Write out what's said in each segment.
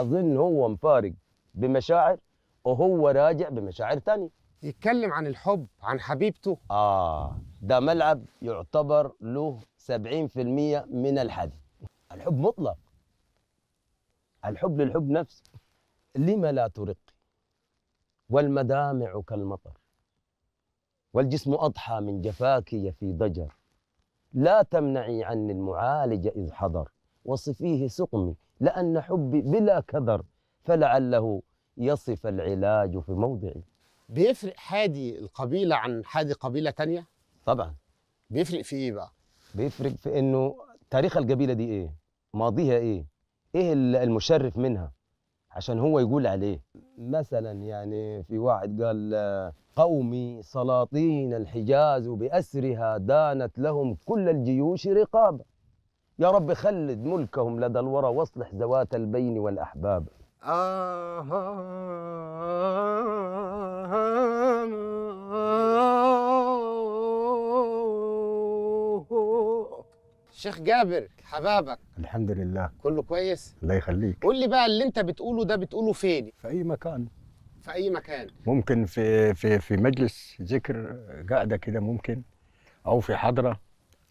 اظن هو مفارق بمشاعر وهو راجع بمشاعر تانية يتكلم عن الحب عن حبيبته اه ده ملعب يعتبر له 70% من الحذف الحب مطلق الحب للحب نفسه لم لا ترقي والمدامع كالمطر والجسم أضحى من جفاكي في ضجر لا تمنعي عني المعالج إذ حضر وصفيه سقمي لأن حبي بلا كدر فلعله يصف العلاج في موضعي بيفرق حادي القبيلة عن حادي قبيلة تانية؟ طبعا بيفرق في إيه بقى؟ بيفرق في إنه تاريخ القبيلة دي إيه؟ ماضيها إيه؟ إيه المشرف منها؟ عشان هو يقول عليه مثلا يعني في واحد قال قومي سلاطين الحجاز بأسرها دانت لهم كل الجيوش رقابا يا رب خلد ملكهم لدى الورى واصلح ذوات البين والأحباب شيخ جابر حبابك الحمد لله كله كويس الله يخليك قول لي بقى اللي انت بتقوله ده بتقوله فين في اي مكان في اي مكان ممكن في في في مجلس ذكر قاعده كده ممكن او في حضره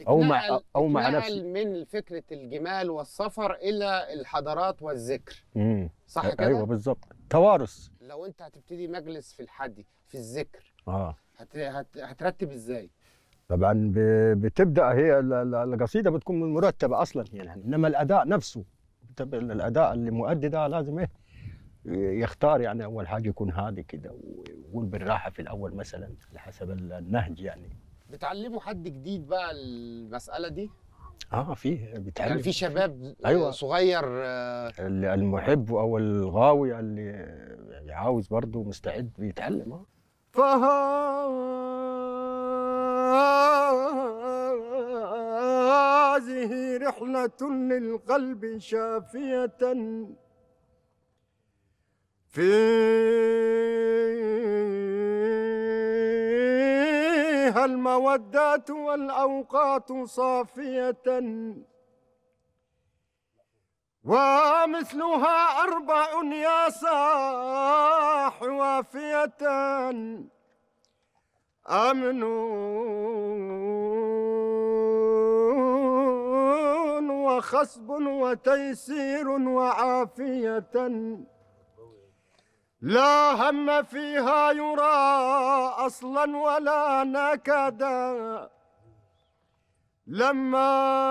او مع او مع نفسي من فكره الجمال والسفر الى الحضارات والذكر امم صح كده ايوه بالظبط توارث لو انت هتبتدي مجلس في الحدي في الذكر اه هت... هت... هترتب ازاي طبعا ب... بتبدا هي القصيده بتكون مرتبه اصلا يعني انما الاداء نفسه الاداء اللي مؤدي ده لازم ايه يختار يعني اول حاجه يكون هادي كده ويقول بالراحه في الاول مثلا على حسب النهج يعني بتعلموا حد جديد بقى المساله دي اه في بتعلم يعني في شباب أيوة. صغير آه المحب او الغاوي اللي يعني عاوز برضه مستعد بيتعلم اه فهذه رحلة للقلب شافية في فيها المودات والأوقات صافية ومثلها أربع يا صاح وافية أمن وخصب وتيسير وعافية لا هم فيها يرام اصلا ولا نكدا لما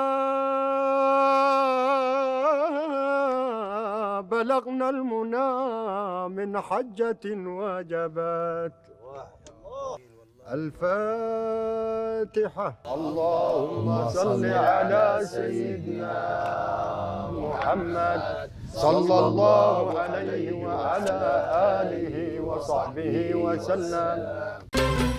بلغنا المنى من حجة وجبات الفاتحة اللهم صل على سيدنا محمد صلى الله عليه وعلى آله وصحبه وسلم